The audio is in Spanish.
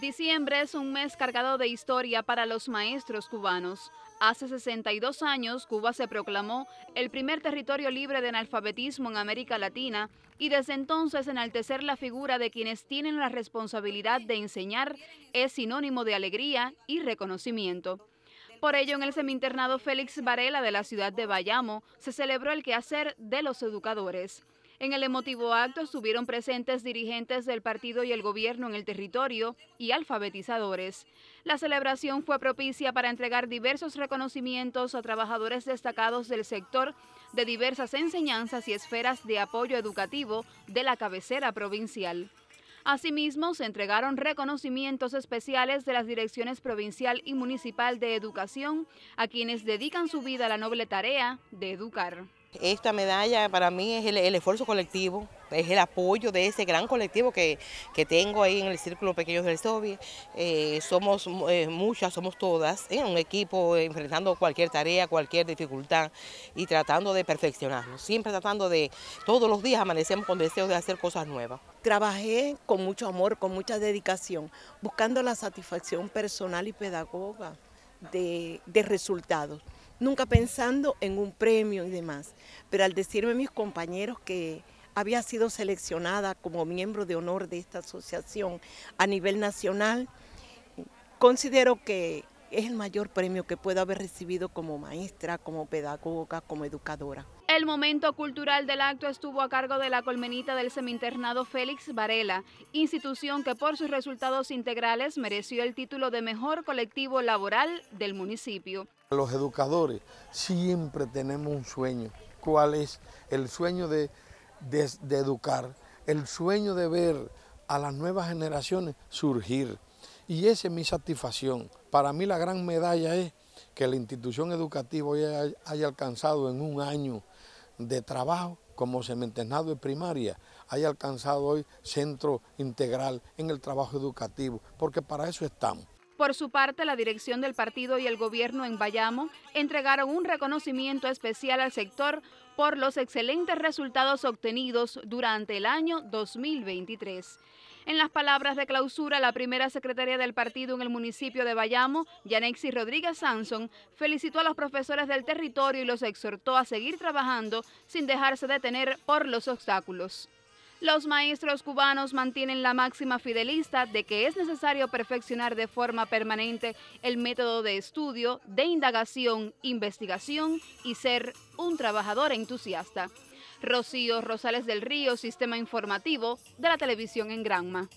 Diciembre es un mes cargado de historia para los maestros cubanos. Hace 62 años, Cuba se proclamó el primer territorio libre de analfabetismo en América Latina y desde entonces enaltecer la figura de quienes tienen la responsabilidad de enseñar es sinónimo de alegría y reconocimiento. Por ello, en el seminternado Félix Varela de la ciudad de Bayamo se celebró el quehacer de los educadores. En el emotivo acto estuvieron presentes dirigentes del partido y el gobierno en el territorio y alfabetizadores. La celebración fue propicia para entregar diversos reconocimientos a trabajadores destacados del sector de diversas enseñanzas y esferas de apoyo educativo de la cabecera provincial. Asimismo, se entregaron reconocimientos especiales de las direcciones provincial y municipal de educación a quienes dedican su vida a la noble tarea de educar. Esta medalla para mí es el, esfuerzo colectivo, es el apoyo de ese gran colectivo que, tengo ahí en el Círculo Pequeños del Sovi. Eh, somos eh, muchas, somos todas, en un equipo enfrentando cualquier tarea, cualquier dificultad y tratando de perfeccionarnos. Siempre tratando de, todos los días amanecemos con deseos de hacer cosas nuevas. Trabajé con mucho amor, con mucha dedicación, buscando la satisfacción personal y pedagoga de resultados nunca pensando en un premio y demás. Pero al decirme mis compañeros que había sido seleccionada como miembro de honor de esta asociación a nivel nacional, considero que es el mayor premio que puedo haber recibido como maestra, como pedagoga, como educadora. El momento cultural del acto estuvo a cargo de la colmenita del seminternado Félix Varela, institución que por sus resultados integrales mereció el título de mejor colectivo laboral del municipio. Los educadores siempre tenemos un sueño, cuál es el sueño de, educar, el sueño de ver a las nuevas generaciones surgir. Y esa es mi satisfacción. Para mí la gran medalla es que la institución educativa haya alcanzado en un año de trabajo como sementesnado de primaria haya alcanzado hoy centro integral en el trabajo educativo, porque para eso estamos. Por su parte, la dirección del partido y el gobierno en Bayamo entregaron un reconocimiento especial al sector por los excelentes resultados obtenidos durante el año 2023. En las palabras de clausura, la primera secretaria del partido en el municipio de Bayamo, Yanexi Rodríguez Sansón, felicitó a los profesores del territorio y los exhortó a seguir trabajando sin dejarse detener por los obstáculos. Los maestros cubanos mantienen la máxima fidelista de que es necesario perfeccionar de forma permanente el método de estudio, de indagación, investigación y ser un trabajador entusiasta. Rocío Rosales del Río, Sistema Informativo de la Televisión en Granma.